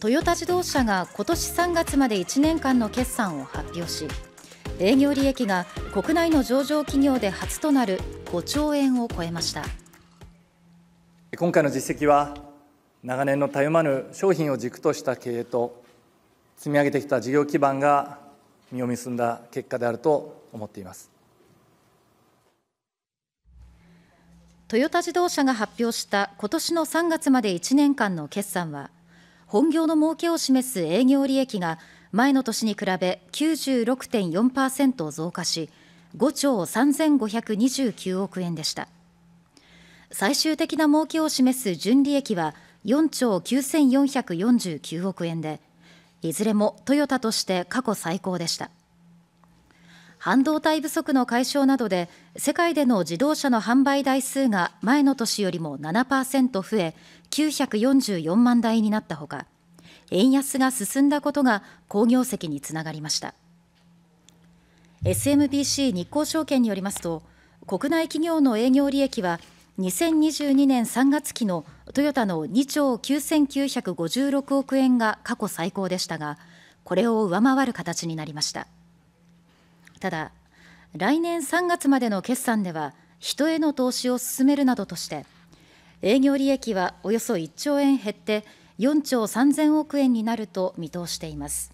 トヨタ自動車が今年3月まで1年間の決算を発表し営業利益が国内の上場企業で初となる5兆円を超えました今回の実績は長年のたゆまぬ商品を軸とした経営と積み上げてきた事業基盤が実を結んだ結果であると思っていますトヨタ自動車が発表した今年の3月まで1年間の決算は本業の儲けを示す営業利益が前の年に比べ96.4%増加し5兆3529億円でした最終的な儲けを示す純利益は4兆9449億円でいずれもトヨタとして過去最高でした半導体不足の解消などで世界での自動車の販売台数が前の年よりも7%増え944万台になったほか円安が進んだことが好業績につながりました SMBC 日興証券によりますと国内企業の営業利益は2022年3月期のトヨタの2兆9956億円が過去最高でしたがこれを上回る形になりましたただ来年3月までの決算では人への投資を進めるなどとして営業利益はおよそ1兆円減って4兆3000億円になると見通しています。